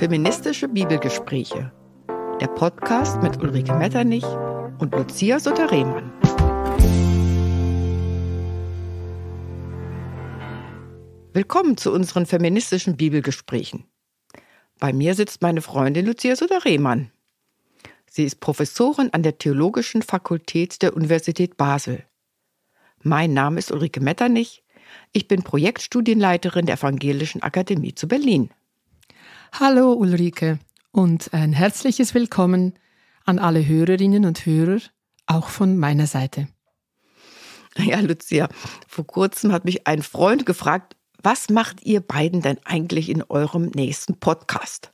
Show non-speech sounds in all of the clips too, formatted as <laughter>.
Feministische Bibelgespräche. Der Podcast mit Ulrike Metternich und Lucia Sutter-Rehmann. Willkommen zu unseren feministischen Bibelgesprächen. Bei mir sitzt meine Freundin Lucia Sutter-Rehmann. Sie ist Professorin an der Theologischen Fakultät der Universität Basel. Mein Name ist Ulrike Metternich. Ich bin Projektstudienleiterin der Evangelischen Akademie zu Berlin. Hallo Ulrike und ein herzliches Willkommen an alle Hörerinnen und Hörer, auch von meiner Seite. Ja, Lucia, vor kurzem hat mich ein Freund gefragt, was macht ihr beiden denn eigentlich in eurem nächsten Podcast?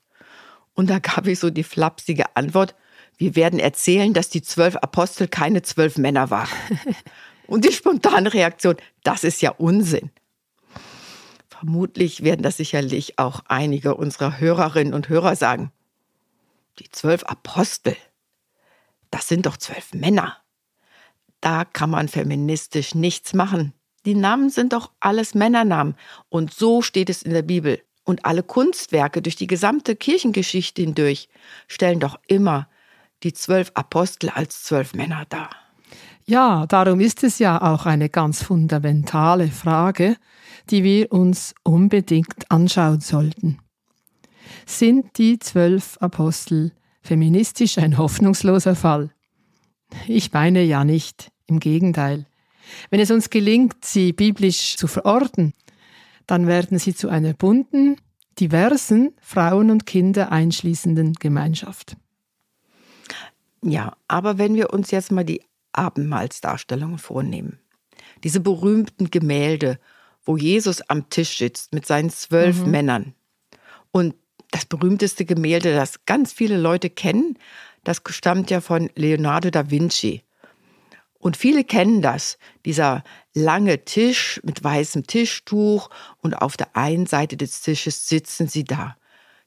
Und da gab ich so die flapsige Antwort, wir werden erzählen, dass die zwölf Apostel keine zwölf Männer waren. <laughs> Und die spontane Reaktion, das ist ja Unsinn. Vermutlich werden das sicherlich auch einige unserer Hörerinnen und Hörer sagen. Die zwölf Apostel, das sind doch zwölf Männer. Da kann man feministisch nichts machen. Die Namen sind doch alles Männernamen. Und so steht es in der Bibel. Und alle Kunstwerke durch die gesamte Kirchengeschichte hindurch stellen doch immer die zwölf Apostel als zwölf Männer dar. Ja, darum ist es ja auch eine ganz fundamentale Frage, die wir uns unbedingt anschauen sollten. Sind die zwölf Apostel feministisch ein hoffnungsloser Fall? Ich meine ja nicht, im Gegenteil. Wenn es uns gelingt, sie biblisch zu verorten, dann werden sie zu einer bunten, diversen, Frauen und Kinder einschließenden Gemeinschaft. Ja, aber wenn wir uns jetzt mal die Abendmahlsdarstellungen vornehmen, diese berühmten Gemälde wo Jesus am Tisch sitzt mit seinen zwölf mhm. Männern. Und das berühmteste Gemälde, das ganz viele Leute kennen, das stammt ja von Leonardo da Vinci. Und viele kennen das, dieser lange Tisch mit weißem Tischtuch und auf der einen Seite des Tisches sitzen sie da.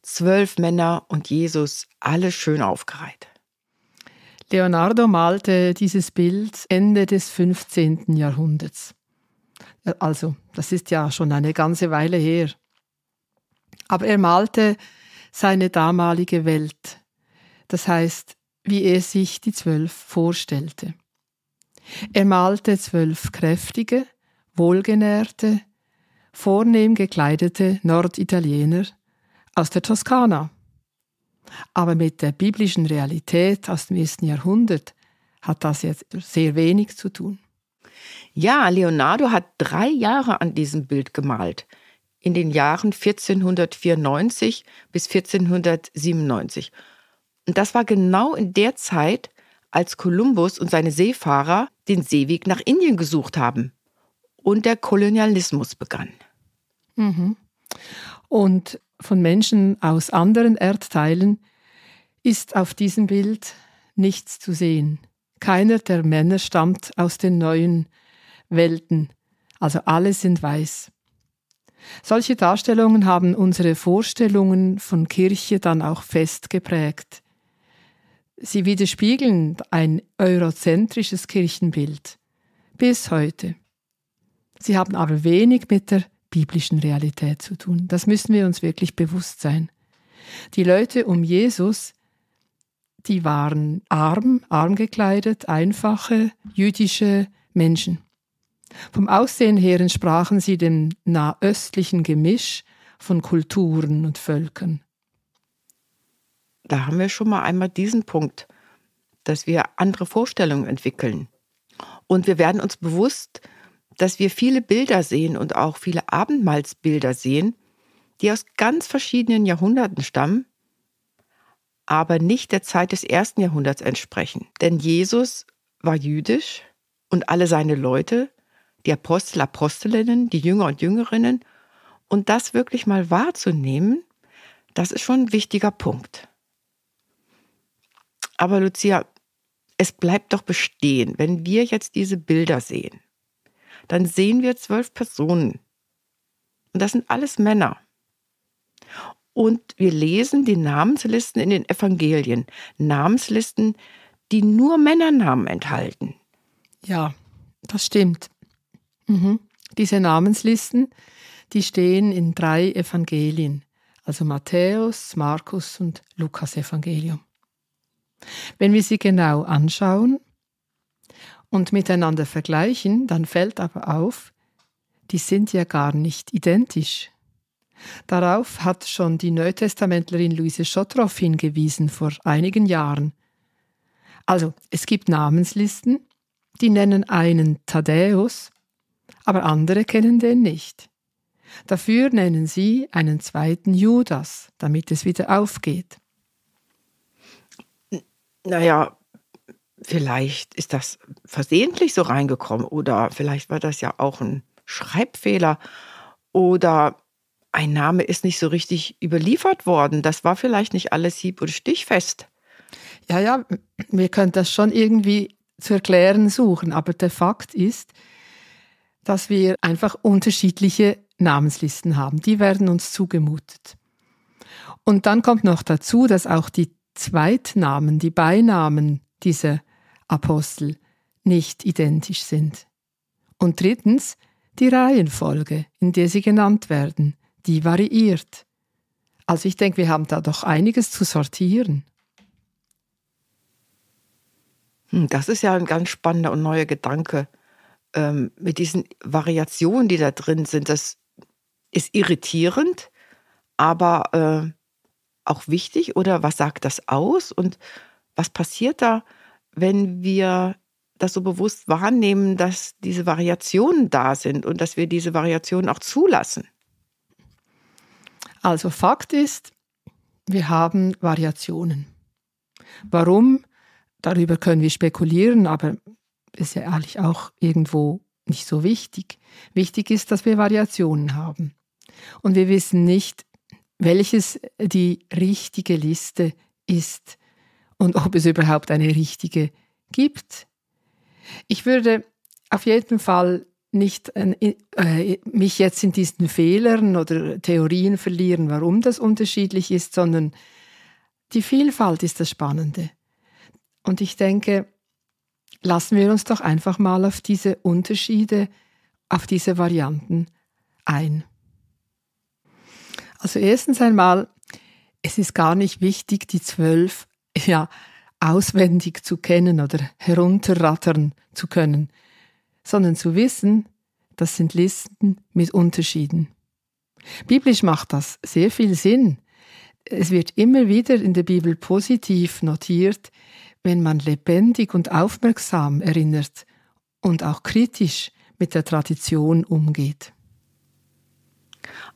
Zwölf Männer und Jesus, alle schön aufgereiht. Leonardo malte dieses Bild Ende des 15. Jahrhunderts. Äh, also, das ist ja schon eine ganze Weile her. Aber er malte seine damalige Welt, das heißt, wie er sich die Zwölf vorstellte. Er malte zwölf kräftige, wohlgenährte, vornehm gekleidete Norditaliener aus der Toskana. Aber mit der biblischen Realität aus dem ersten Jahrhundert hat das jetzt sehr wenig zu tun. Ja, Leonardo hat drei Jahre an diesem Bild gemalt. In den Jahren 1494 bis 1497. Und das war genau in der Zeit, als Kolumbus und seine Seefahrer den Seeweg nach Indien gesucht haben und der Kolonialismus begann. Mhm. Und von Menschen aus anderen Erdteilen ist auf diesem Bild nichts zu sehen. Keiner der Männer stammt aus den neuen Welten, also alle sind weiß. Solche Darstellungen haben unsere Vorstellungen von Kirche dann auch fest geprägt. Sie widerspiegeln ein eurozentrisches Kirchenbild bis heute. Sie haben aber wenig mit der biblischen Realität zu tun. Das müssen wir uns wirklich bewusst sein. Die Leute um Jesus die waren arm, arm gekleidet, einfache jüdische Menschen. Vom Aussehen her entsprachen sie dem nahöstlichen Gemisch von Kulturen und Völkern. Da haben wir schon mal einmal diesen Punkt, dass wir andere Vorstellungen entwickeln. Und wir werden uns bewusst, dass wir viele Bilder sehen und auch viele Abendmahlsbilder sehen, die aus ganz verschiedenen Jahrhunderten stammen aber nicht der Zeit des ersten Jahrhunderts entsprechen. Denn Jesus war jüdisch und alle seine Leute, die Apostel, Apostelinnen, die Jünger und Jüngerinnen. Und das wirklich mal wahrzunehmen, das ist schon ein wichtiger Punkt. Aber Lucia, es bleibt doch bestehen, wenn wir jetzt diese Bilder sehen, dann sehen wir zwölf Personen. Und das sind alles Männer. Und wir lesen die Namenslisten in den Evangelien. Namenslisten, die nur Männernamen enthalten. Ja, das stimmt. Mhm. Diese Namenslisten, die stehen in drei Evangelien, also Matthäus, Markus und Lukas Evangelium. Wenn wir sie genau anschauen und miteinander vergleichen, dann fällt aber auf, die sind ja gar nicht identisch. Darauf hat schon die Neutestamentlerin Luise Schottroff hingewiesen vor einigen Jahren. Also, es gibt Namenslisten, die nennen einen Thaddäus, aber andere kennen den nicht. Dafür nennen sie einen zweiten Judas, damit es wieder aufgeht. Naja, vielleicht ist das versehentlich so reingekommen oder vielleicht war das ja auch ein Schreibfehler oder ein Name ist nicht so richtig überliefert worden. Das war vielleicht nicht alles hieb- und stichfest. Ja, ja, wir können das schon irgendwie zu erklären suchen, aber der Fakt ist, dass wir einfach unterschiedliche Namenslisten haben. Die werden uns zugemutet. Und dann kommt noch dazu, dass auch die Zweitnamen, die Beinamen dieser Apostel nicht identisch sind. Und drittens die Reihenfolge, in der sie genannt werden die variiert. Also ich denke, wir haben da doch einiges zu sortieren. Hm, das ist ja ein ganz spannender und neuer Gedanke. Ähm, mit diesen Variationen, die da drin sind, das ist irritierend, aber äh, auch wichtig. Oder was sagt das aus? Und was passiert da, wenn wir das so bewusst wahrnehmen, dass diese Variationen da sind und dass wir diese Variationen auch zulassen? Also Fakt ist, wir haben Variationen. Warum? Darüber können wir spekulieren, aber ist ja eigentlich auch irgendwo nicht so wichtig. Wichtig ist, dass wir Variationen haben. Und wir wissen nicht, welches die richtige Liste ist und ob es überhaupt eine richtige gibt. Ich würde auf jeden Fall nicht äh, äh, mich jetzt in diesen Fehlern oder Theorien verlieren, warum das unterschiedlich ist, sondern die Vielfalt ist das Spannende. Und ich denke, lassen wir uns doch einfach mal auf diese Unterschiede, auf diese Varianten ein. Also erstens einmal, es ist gar nicht wichtig, die zwölf ja auswendig zu kennen oder herunterrattern zu können sondern zu wissen, das sind Listen mit Unterschieden. Biblisch macht das sehr viel Sinn. Es wird immer wieder in der Bibel positiv notiert, wenn man lebendig und aufmerksam erinnert und auch kritisch mit der Tradition umgeht.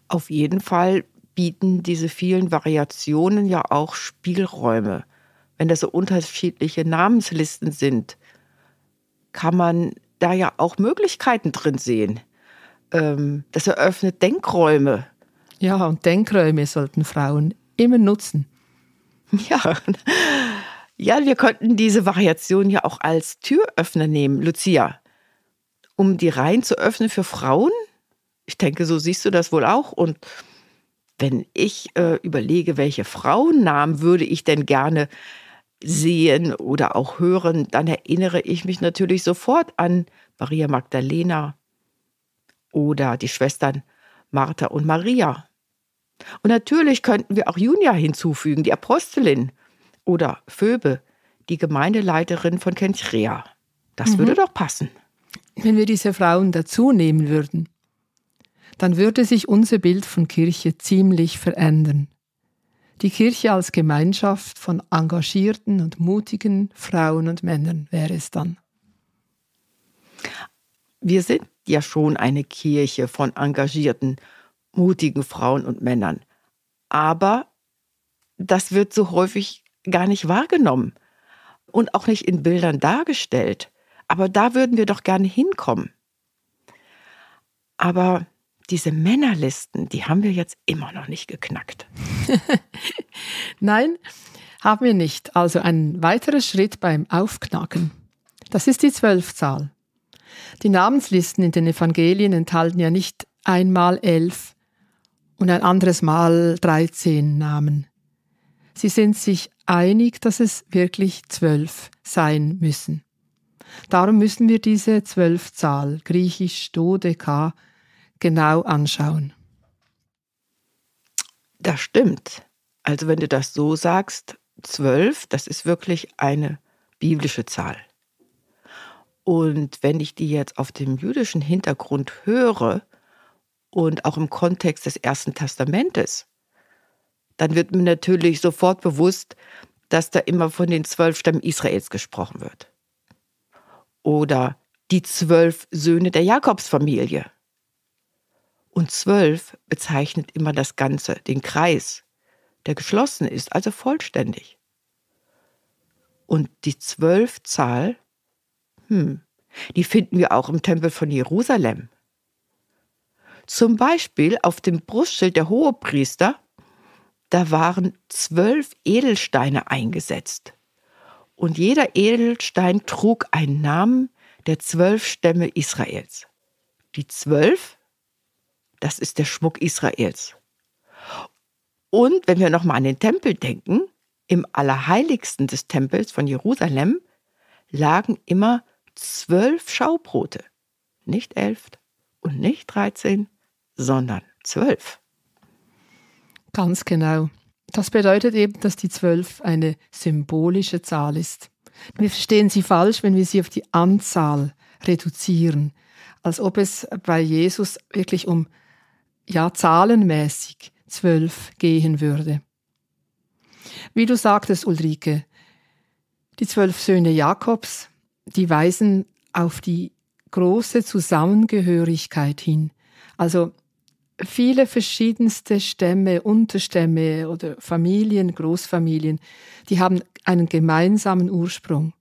Auf jeden Fall bieten diese vielen Variationen ja auch Spielräume. Wenn das so unterschiedliche Namenslisten sind, kann man da ja auch Möglichkeiten drin sehen. Ähm, das eröffnet Denkräume. Ja, und Denkräume sollten Frauen immer nutzen. <laughs> Ja. Ja, wir könnten diese Variation ja auch als Türöffner nehmen, Lucia. Um die Reihen zu öffnen für Frauen? Ich denke, so siehst du das wohl auch. Und wenn ich äh, überlege, welche Frauennamen würde ich denn gerne sehen oder auch hören, dann erinnere ich mich natürlich sofort an Maria Magdalena oder die Schwestern Martha und Maria. Und natürlich könnten wir auch Junia hinzufügen, die Apostelin oder Phoebe, die Gemeindeleiterin von Kenchrea. Das mhm. würde doch passen. Wenn wir diese Frauen dazu nehmen würden, dann würde sich unser Bild von Kirche ziemlich verändern. Die Kirche als Gemeinschaft von engagierten und mutigen Frauen und Männern wäre es dann. Wir sind ja schon eine Kirche von engagierten, mutigen Frauen und Männern. Aber das wird so häufig gar nicht wahrgenommen und auch nicht in Bildern dargestellt. Aber da würden wir doch gerne hinkommen. Aber diese Männerlisten, die haben wir jetzt immer noch nicht geknackt. <laughs> Nein, haben wir nicht. Also ein weiterer Schritt beim Aufknacken. Das ist die Zwölfzahl. Die Namenslisten in den Evangelien enthalten ja nicht einmal elf und ein anderes Mal dreizehn Namen. Sie sind sich einig, dass es wirklich zwölf sein müssen. Darum müssen wir diese Zwölfzahl, griechisch Dodeka, genau anschauen. Das stimmt. Also wenn du das so sagst, zwölf, das ist wirklich eine biblische Zahl. Und wenn ich die jetzt auf dem jüdischen Hintergrund höre und auch im Kontext des Ersten Testamentes, dann wird mir natürlich sofort bewusst, dass da immer von den zwölf Stämmen Israels gesprochen wird. Oder die zwölf Söhne der Jakobsfamilie. Und zwölf bezeichnet immer das Ganze, den Kreis, der geschlossen ist, also vollständig. Und die Zwölfzahl, hm, die finden wir auch im Tempel von Jerusalem. Zum Beispiel auf dem Brustschild der Hohepriester, da waren zwölf Edelsteine eingesetzt. Und jeder Edelstein trug einen Namen der zwölf Stämme Israels. Die zwölf das ist der Schmuck Israels. Und wenn wir nochmal an den Tempel denken, im Allerheiligsten des Tempels von Jerusalem lagen immer zwölf Schaubrote. Nicht elf und nicht dreizehn, sondern zwölf. Ganz genau. Das bedeutet eben, dass die zwölf eine symbolische Zahl ist. Wir verstehen sie falsch, wenn wir sie auf die Anzahl reduzieren, als ob es bei Jesus wirklich um ja zahlenmäßig zwölf gehen würde. Wie du sagtest, Ulrike, die zwölf Söhne Jakobs, die weisen auf die große Zusammengehörigkeit hin. Also viele verschiedenste Stämme, Unterstämme oder Familien, Großfamilien, die haben einen gemeinsamen Ursprung,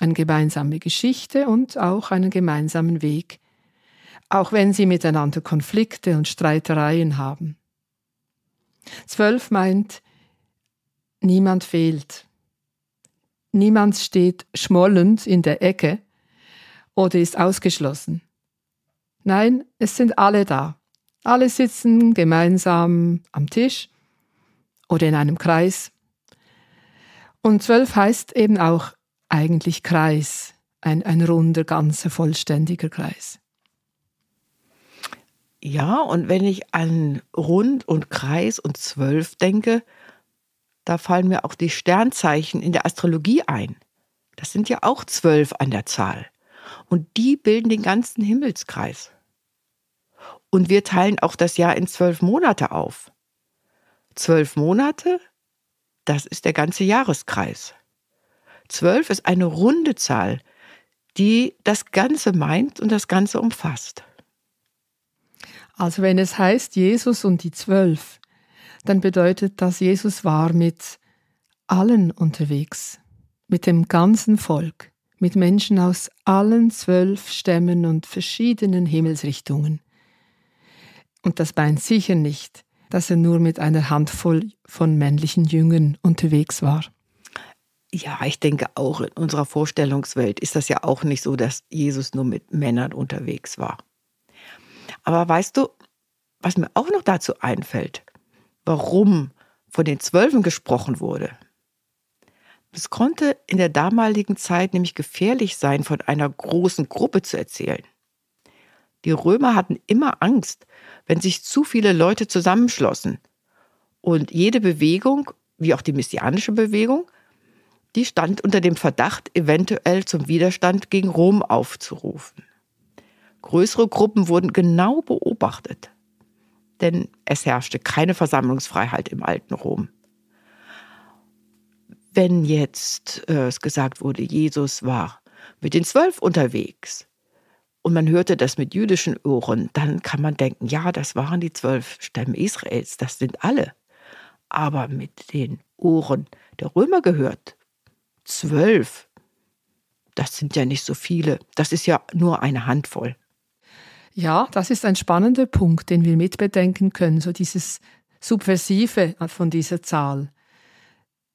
eine gemeinsame Geschichte und auch einen gemeinsamen Weg auch wenn sie miteinander Konflikte und Streitereien haben. Zwölf meint, niemand fehlt. Niemand steht schmollend in der Ecke oder ist ausgeschlossen. Nein, es sind alle da. Alle sitzen gemeinsam am Tisch oder in einem Kreis. Und zwölf heißt eben auch eigentlich Kreis, ein, ein runder, ganzer, vollständiger Kreis. Ja, und wenn ich an Rund und Kreis und Zwölf denke, da fallen mir auch die Sternzeichen in der Astrologie ein. Das sind ja auch zwölf an der Zahl. Und die bilden den ganzen Himmelskreis. Und wir teilen auch das Jahr in zwölf Monate auf. Zwölf Monate, das ist der ganze Jahreskreis. Zwölf ist eine runde Zahl, die das Ganze meint und das Ganze umfasst. Also wenn es heißt Jesus und die Zwölf, dann bedeutet das, Jesus war mit allen unterwegs, mit dem ganzen Volk, mit Menschen aus allen zwölf Stämmen und verschiedenen Himmelsrichtungen. Und das meint sicher nicht, dass er nur mit einer Handvoll von männlichen Jüngern unterwegs war. Ja, ich denke auch in unserer Vorstellungswelt ist das ja auch nicht so, dass Jesus nur mit Männern unterwegs war. Aber weißt du, was mir auch noch dazu einfällt, warum von den Zwölfen gesprochen wurde? Es konnte in der damaligen Zeit nämlich gefährlich sein, von einer großen Gruppe zu erzählen. Die Römer hatten immer Angst, wenn sich zu viele Leute zusammenschlossen. Und jede Bewegung, wie auch die messianische Bewegung, die stand unter dem Verdacht, eventuell zum Widerstand gegen Rom aufzurufen. Größere Gruppen wurden genau beobachtet, denn es herrschte keine Versammlungsfreiheit im alten Rom. Wenn jetzt äh, es gesagt wurde, Jesus war mit den Zwölf unterwegs und man hörte das mit jüdischen Ohren, dann kann man denken, ja, das waren die zwölf Stämme Israels, das sind alle. Aber mit den Ohren der Römer gehört, zwölf, das sind ja nicht so viele, das ist ja nur eine Handvoll. Ja, das ist ein spannender Punkt, den wir mitbedenken können, so dieses Subversive von dieser Zahl.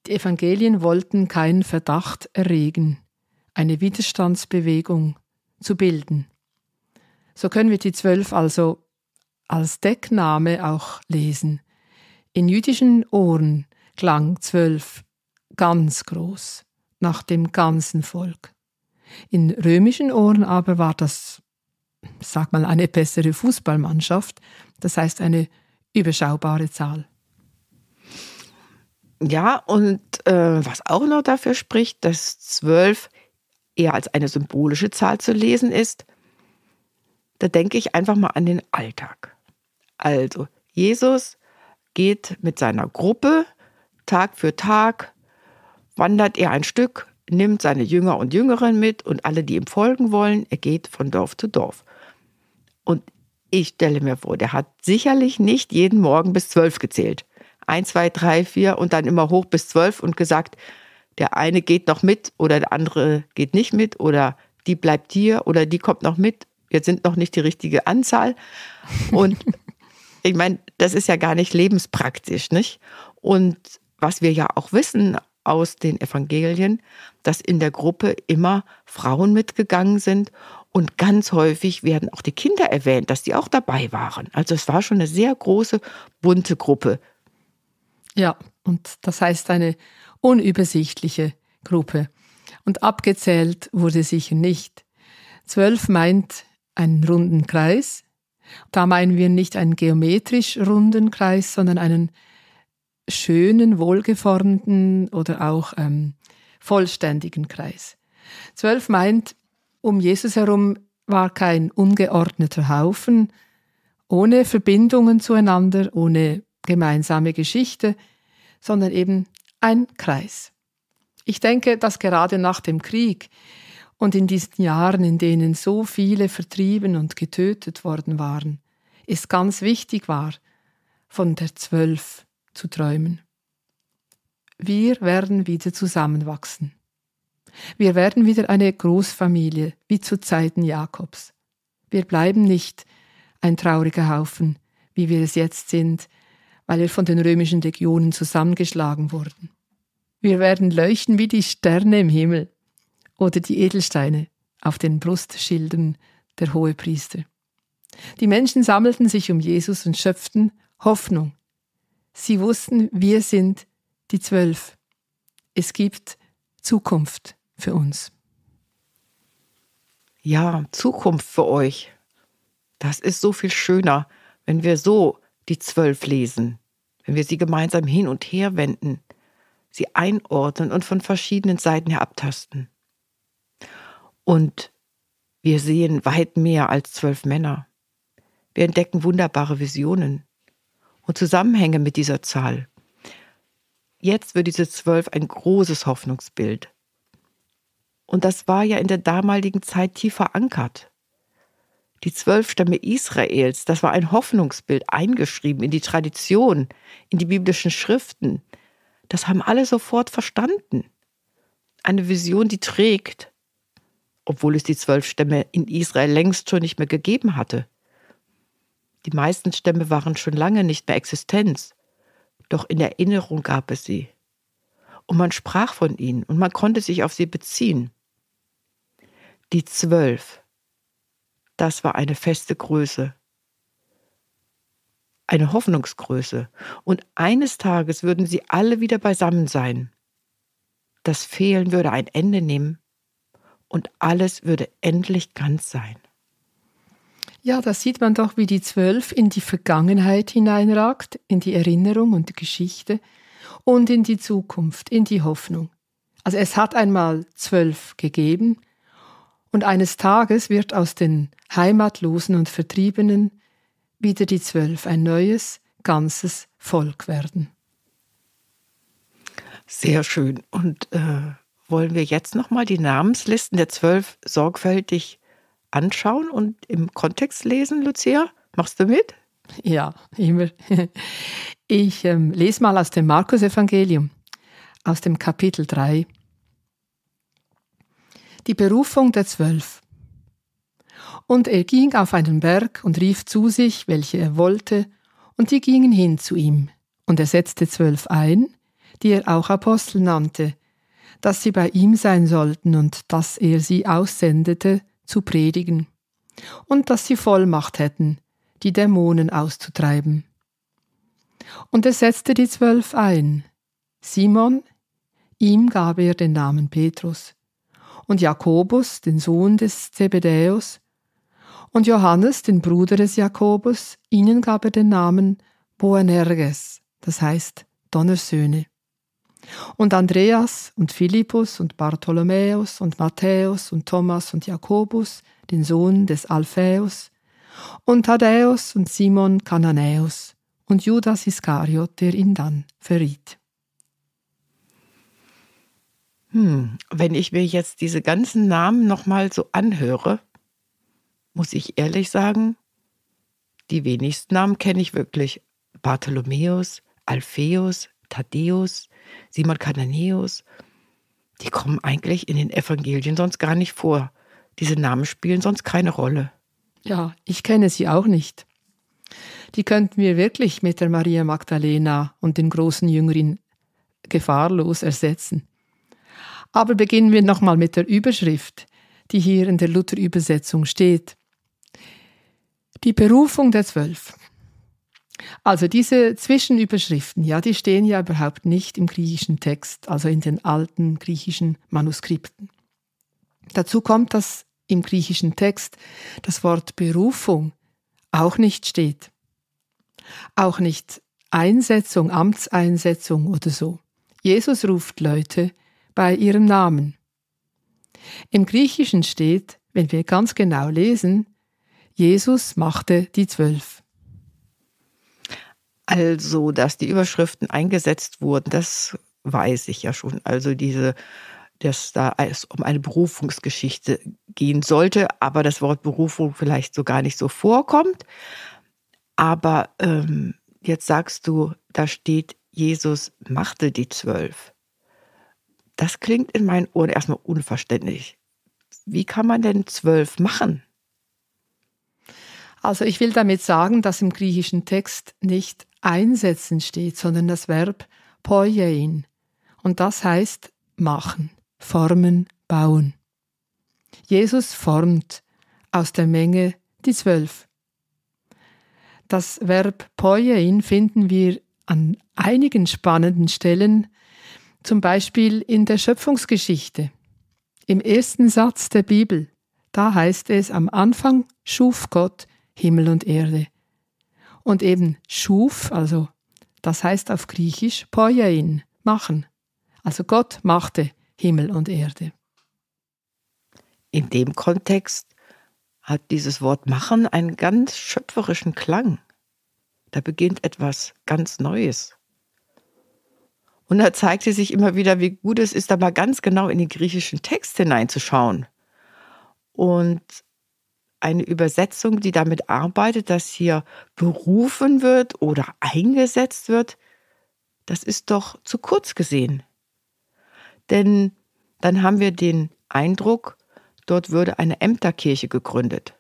Die Evangelien wollten keinen Verdacht erregen, eine Widerstandsbewegung zu bilden. So können wir die zwölf also als Deckname auch lesen. In jüdischen Ohren klang zwölf ganz groß, nach dem ganzen Volk. In römischen Ohren aber war das sag mal, eine bessere Fußballmannschaft. Das heißt eine überschaubare Zahl. Ja, und äh, was auch noch dafür spricht, dass zwölf eher als eine symbolische Zahl zu lesen ist, da denke ich einfach mal an den Alltag. Also, Jesus geht mit seiner Gruppe Tag für Tag, wandert er ein Stück, nimmt seine Jünger und Jüngeren mit und alle, die ihm folgen wollen, er geht von Dorf zu Dorf. Und ich stelle mir vor, der hat sicherlich nicht jeden Morgen bis zwölf gezählt. Eins, zwei, drei, vier und dann immer hoch bis zwölf und gesagt, der eine geht noch mit oder der andere geht nicht mit oder die bleibt hier oder die kommt noch mit. Jetzt sind noch nicht die richtige Anzahl. Und <laughs> ich meine, das ist ja gar nicht lebenspraktisch, nicht? Und was wir ja auch wissen aus den Evangelien, dass in der Gruppe immer Frauen mitgegangen sind und ganz häufig werden auch die Kinder erwähnt, dass die auch dabei waren. Also es war schon eine sehr große, bunte Gruppe. Ja, und das heißt eine unübersichtliche Gruppe. Und abgezählt wurde sicher nicht. Zwölf meint einen runden Kreis. Da meinen wir nicht einen geometrisch runden Kreis, sondern einen schönen, wohlgeformten oder auch ähm, vollständigen Kreis. Zwölf meint, um Jesus herum war kein ungeordneter Haufen, ohne Verbindungen zueinander, ohne gemeinsame Geschichte, sondern eben ein Kreis. Ich denke, dass gerade nach dem Krieg und in diesen Jahren, in denen so viele vertrieben und getötet worden waren, es ganz wichtig war, von der Zwölf zu träumen. Wir werden wieder zusammenwachsen. Wir werden wieder eine Großfamilie, wie zu Zeiten Jakobs. Wir bleiben nicht ein trauriger Haufen, wie wir es jetzt sind, weil wir von den römischen Legionen zusammengeschlagen wurden. Wir werden leuchten wie die Sterne im Himmel oder die Edelsteine auf den Brustschilden der Hohepriester. Die Menschen sammelten sich um Jesus und schöpften Hoffnung. Sie wussten, wir sind die Zwölf. Es gibt Zukunft für uns. Ja, Zukunft für euch. Das ist so viel schöner, wenn wir so die zwölf lesen, wenn wir sie gemeinsam hin und her wenden, sie einordnen und von verschiedenen Seiten her abtasten. Und wir sehen weit mehr als zwölf Männer. Wir entdecken wunderbare Visionen und Zusammenhänge mit dieser Zahl. Jetzt wird diese zwölf ein großes Hoffnungsbild und das war ja in der damaligen Zeit tief verankert. Die zwölf Stämme Israels, das war ein Hoffnungsbild, eingeschrieben in die Tradition, in die biblischen Schriften. Das haben alle sofort verstanden. Eine Vision, die trägt, obwohl es die zwölf Stämme in Israel längst schon nicht mehr gegeben hatte. Die meisten Stämme waren schon lange nicht mehr Existenz, doch in Erinnerung gab es sie. Und man sprach von ihnen und man konnte sich auf sie beziehen. Die zwölf, das war eine feste Größe, eine Hoffnungsgröße. Und eines Tages würden sie alle wieder beisammen sein. Das Fehlen würde ein Ende nehmen und alles würde endlich ganz sein. Ja, da sieht man doch, wie die Zwölf in die Vergangenheit hineinragt, in die Erinnerung und die Geschichte und in die Zukunft, in die Hoffnung. Also es hat einmal zwölf gegeben, und eines Tages wird aus den Heimatlosen und Vertriebenen wieder die Zwölf ein neues, ganzes Volk werden. Sehr schön. Und äh, wollen wir jetzt nochmal die Namenslisten der Zwölf sorgfältig anschauen und im Kontext lesen, Lucia? Machst du mit? Ja, immer. Ich ähm, lese mal aus dem Markus-Evangelium, aus dem Kapitel 3 die Berufung der Zwölf. Und er ging auf einen Berg und rief zu sich, welche er wollte, und die gingen hin zu ihm. Und er setzte zwölf ein, die er auch Apostel nannte, dass sie bei ihm sein sollten und dass er sie aussendete, zu predigen, und dass sie Vollmacht hätten, die Dämonen auszutreiben. Und er setzte die zwölf ein. Simon, ihm gab er den Namen Petrus, und Jakobus, den Sohn des Zebedäus, und Johannes, den Bruder des Jakobus, ihnen gab er den Namen Boanerges, das heißt Donnersöhne. Und Andreas und Philippus und Bartholomäus und Matthäus und Thomas und Jakobus, den Sohn des Alphäus, und Thaddäus und Simon Kananäus und Judas Iskariot, der ihn dann verriet. Hm, wenn ich mir jetzt diese ganzen Namen nochmal so anhöre, muss ich ehrlich sagen, die wenigsten Namen kenne ich wirklich. Bartholomäus, Alpheus, Thaddäus, Simon Kananäus, die kommen eigentlich in den Evangelien sonst gar nicht vor. Diese Namen spielen sonst keine Rolle. Ja, ich kenne sie auch nicht. Die könnten wir wirklich mit der Maria Magdalena und den großen Jüngerin gefahrlos ersetzen. Aber beginnen wir nochmal mit der Überschrift, die hier in der Luther-Übersetzung steht. Die Berufung der Zwölf. Also diese Zwischenüberschriften, ja, die stehen ja überhaupt nicht im griechischen Text, also in den alten griechischen Manuskripten. Dazu kommt, dass im griechischen Text das Wort Berufung auch nicht steht. Auch nicht Einsetzung, Amtseinsetzung oder so. Jesus ruft Leute bei ihrem Namen. Im Griechischen steht, wenn wir ganz genau lesen, Jesus machte die Zwölf. Also, dass die Überschriften eingesetzt wurden, das weiß ich ja schon. Also diese, dass da es um eine Berufungsgeschichte gehen sollte, aber das Wort Berufung vielleicht so gar nicht so vorkommt. Aber ähm, jetzt sagst du, da steht, Jesus machte die Zwölf. Das klingt in meinen Ohren erstmal unverständlich. Wie kann man denn zwölf machen? Also ich will damit sagen, dass im griechischen Text nicht einsetzen steht, sondern das Verb poiein. Und das heißt machen, formen, bauen. Jesus formt aus der Menge die zwölf. Das Verb poiein finden wir an einigen spannenden Stellen zum Beispiel in der Schöpfungsgeschichte. Im ersten Satz der Bibel, da heißt es, am Anfang schuf Gott Himmel und Erde. Und eben schuf, also das heißt auf Griechisch poiein, machen. Also Gott machte Himmel und Erde. In dem Kontext hat dieses Wort machen einen ganz schöpferischen Klang. Da beginnt etwas ganz Neues. Und da zeigte sich immer wieder, wie gut es ist, da mal ganz genau in den griechischen Text hineinzuschauen. Und eine Übersetzung, die damit arbeitet, dass hier berufen wird oder eingesetzt wird, das ist doch zu kurz gesehen. Denn dann haben wir den Eindruck, dort würde eine Ämterkirche gegründet.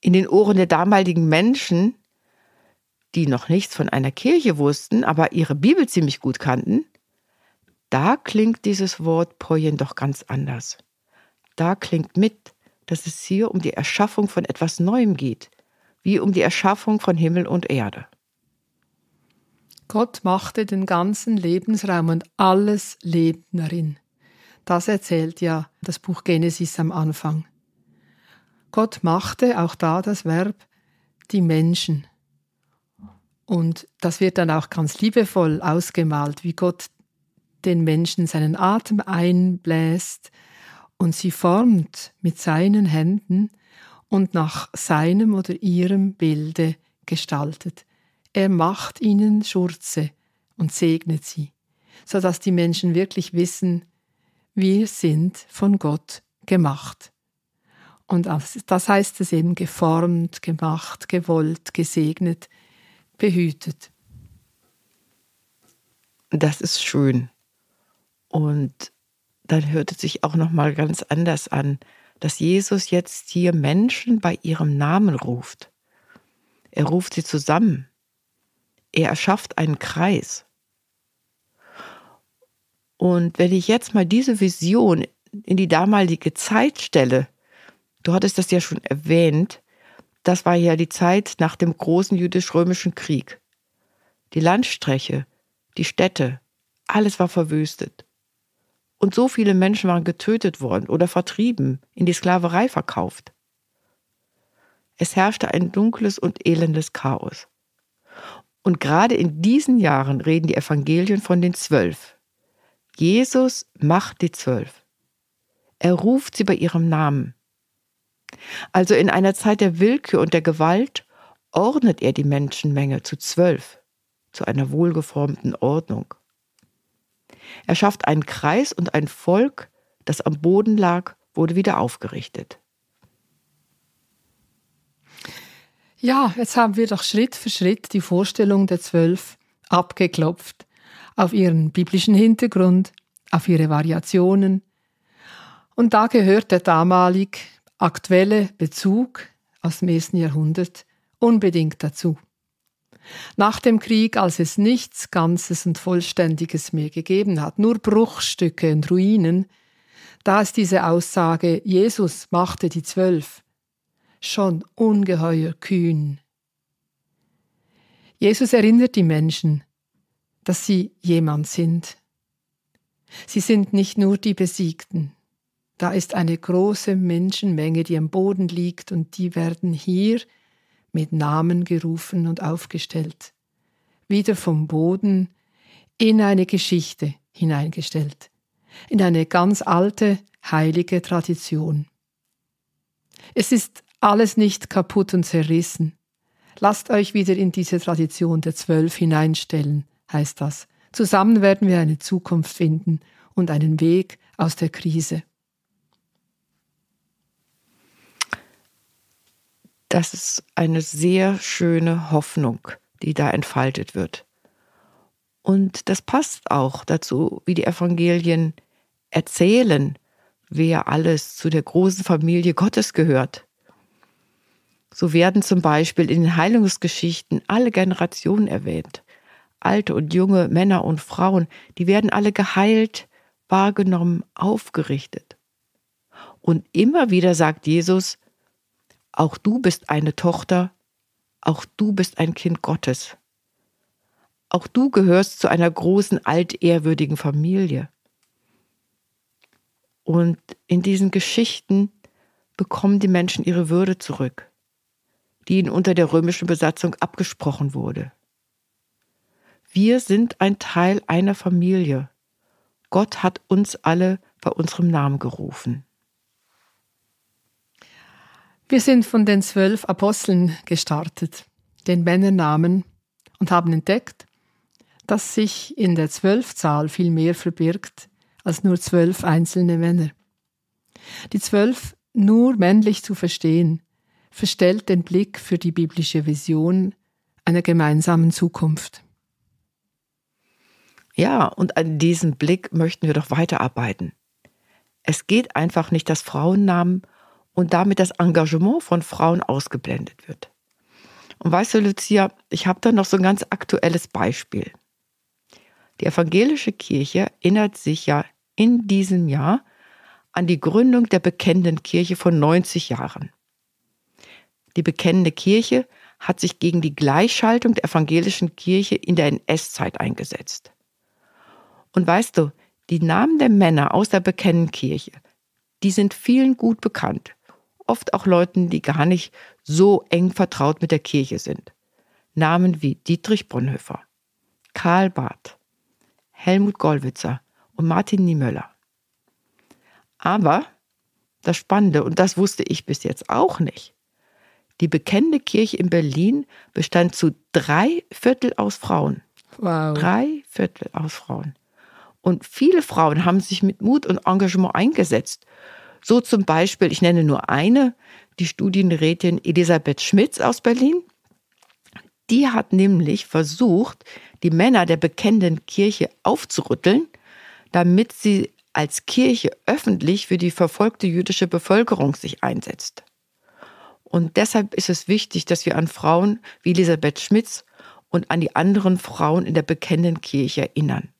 In den Ohren der damaligen Menschen die noch nichts von einer Kirche wussten, aber ihre Bibel ziemlich gut kannten, da klingt dieses Wort Poyen doch ganz anders. Da klingt mit, dass es hier um die Erschaffung von etwas Neuem geht, wie um die Erschaffung von Himmel und Erde. Gott machte den ganzen Lebensraum und alles Leben darin. Das erzählt ja das Buch Genesis am Anfang. Gott machte auch da das Verb die Menschen. Und das wird dann auch ganz liebevoll ausgemalt, wie Gott den Menschen seinen Atem einbläst und sie formt mit seinen Händen und nach seinem oder ihrem Bilde gestaltet. Er macht ihnen Schurze und segnet sie, so dass die Menschen wirklich wissen, wir sind von Gott gemacht. Und das heißt es eben geformt, gemacht, gewollt, gesegnet, behütet. Das ist schön. Und dann hört es sich auch noch mal ganz anders an, dass Jesus jetzt hier Menschen bei ihrem Namen ruft. Er ruft sie zusammen. Er erschafft einen Kreis. Und wenn ich jetzt mal diese Vision in die damalige Zeit stelle, du hattest das ja schon erwähnt, das war ja die Zeit nach dem großen jüdisch-römischen Krieg. Die Landstriche, die Städte, alles war verwüstet. Und so viele Menschen waren getötet worden oder vertrieben, in die Sklaverei verkauft. Es herrschte ein dunkles und elendes Chaos. Und gerade in diesen Jahren reden die Evangelien von den Zwölf. Jesus macht die Zwölf. Er ruft sie bei ihrem Namen. Also in einer Zeit der Willkür und der Gewalt ordnet er die Menschenmenge zu zwölf, zu einer wohlgeformten Ordnung. Er schafft einen Kreis und ein Volk, das am Boden lag, wurde wieder aufgerichtet. Ja, jetzt haben wir doch Schritt für Schritt die Vorstellung der Zwölf abgeklopft, auf ihren biblischen Hintergrund, auf ihre Variationen. Und da gehört der damalig aktuelle Bezug aus dem ersten Jahrhundert unbedingt dazu. Nach dem Krieg, als es nichts Ganzes und Vollständiges mehr gegeben hat, nur Bruchstücke und Ruinen, da ist diese Aussage Jesus machte die Zwölf schon ungeheuer kühn. Jesus erinnert die Menschen, dass sie jemand sind. Sie sind nicht nur die Besiegten, da ist eine große Menschenmenge, die am Boden liegt und die werden hier mit Namen gerufen und aufgestellt. Wieder vom Boden in eine Geschichte hineingestellt, in eine ganz alte, heilige Tradition. Es ist alles nicht kaputt und zerrissen. Lasst euch wieder in diese Tradition der Zwölf hineinstellen, heißt das. Zusammen werden wir eine Zukunft finden und einen Weg aus der Krise. das ist eine sehr schöne Hoffnung, die da entfaltet wird. Und das passt auch dazu, wie die Evangelien erzählen, wer alles zu der großen Familie Gottes gehört. So werden zum Beispiel in den Heilungsgeschichten alle Generationen erwähnt. Alte und junge Männer und Frauen, die werden alle geheilt, wahrgenommen, aufgerichtet. Und immer wieder sagt Jesus, auch du bist eine Tochter, auch du bist ein Kind Gottes. Auch du gehörst zu einer großen, altehrwürdigen Familie. Und in diesen Geschichten bekommen die Menschen ihre Würde zurück, die ihnen unter der römischen Besatzung abgesprochen wurde. Wir sind ein Teil einer Familie. Gott hat uns alle bei unserem Namen gerufen. Wir sind von den zwölf Aposteln gestartet, den Männernamen, und haben entdeckt, dass sich in der Zwölfzahl viel mehr verbirgt als nur zwölf einzelne Männer. Die zwölf nur männlich zu verstehen, verstellt den Blick für die biblische Vision einer gemeinsamen Zukunft. Ja, und an diesem Blick möchten wir doch weiterarbeiten. Es geht einfach nicht, dass Frauennamen und damit das Engagement von Frauen ausgeblendet wird. Und weißt du, Lucia, ich habe da noch so ein ganz aktuelles Beispiel. Die evangelische Kirche erinnert sich ja in diesem Jahr an die Gründung der Bekennenden Kirche von 90 Jahren. Die Bekennende Kirche hat sich gegen die Gleichschaltung der evangelischen Kirche in der NS-Zeit eingesetzt. Und weißt du, die Namen der Männer aus der Bekennenden Kirche, die sind vielen gut bekannt oft auch Leuten, die gar nicht so eng vertraut mit der Kirche sind. Namen wie Dietrich Bonhoeffer, Karl Barth, Helmut Gollwitzer und Martin Niemöller. Aber das Spannende, und das wusste ich bis jetzt auch nicht, die bekennende Kirche in Berlin bestand zu drei Viertel aus Frauen. Wow. Drei Viertel aus Frauen. Und viele Frauen haben sich mit Mut und Engagement eingesetzt so zum Beispiel, ich nenne nur eine, die Studienrätin Elisabeth Schmitz aus Berlin. Die hat nämlich versucht, die Männer der bekennenden Kirche aufzurütteln, damit sie als Kirche öffentlich für die verfolgte jüdische Bevölkerung sich einsetzt. Und deshalb ist es wichtig, dass wir an Frauen wie Elisabeth Schmitz und an die anderen Frauen in der bekennenden Kirche erinnern.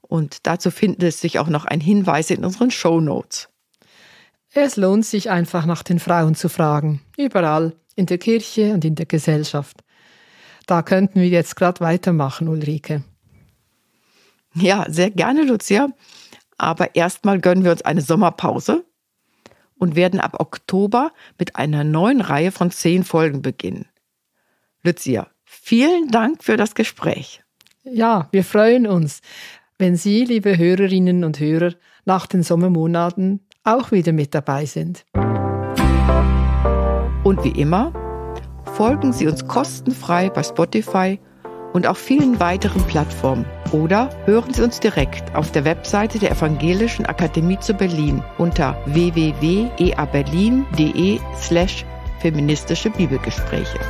Und dazu findet sich auch noch ein Hinweis in unseren Show Notes. Es lohnt sich einfach nach den Frauen zu fragen, überall, in der Kirche und in der Gesellschaft. Da könnten wir jetzt gerade weitermachen, Ulrike. Ja, sehr gerne, Lucia. Aber erstmal gönnen wir uns eine Sommerpause und werden ab Oktober mit einer neuen Reihe von zehn Folgen beginnen. Lucia, vielen Dank für das Gespräch. Ja, wir freuen uns, wenn Sie, liebe Hörerinnen und Hörer, nach den Sommermonaten auch wieder mit dabei sind. Und wie immer, folgen Sie uns kostenfrei bei Spotify und auch vielen weiteren Plattformen. Oder hören Sie uns direkt auf der Webseite der Evangelischen Akademie zu Berlin unter www.eaberlin.de slash feministische Bibelgespräche.